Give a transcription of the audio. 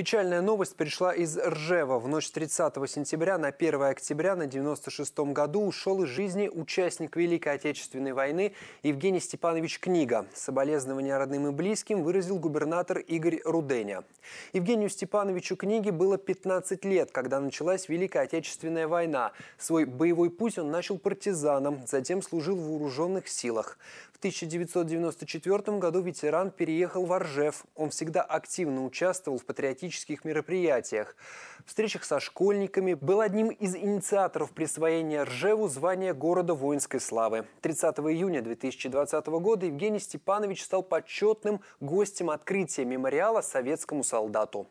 Печальная новость пришла из Ржева. В ночь 30 сентября на 1 октября на 96 году ушел из жизни участник Великой Отечественной войны Евгений Степанович Книга. Соболезнования родным и близким выразил губернатор Игорь Руденя. Евгению Степановичу Книге было 15 лет, когда началась Великая Отечественная война. Свой боевой путь он начал партизаном, затем служил в вооруженных силах. В 1994 году ветеран переехал в Ржев. Он всегда активно участвовал в патриотическом педагогических мероприятиях, встречах со школьниками, был одним из инициаторов присвоения Ржеву звания города воинской славы. 30 июня 2020 года Евгений Степанович стал почетным гостем открытия мемориала советскому солдату.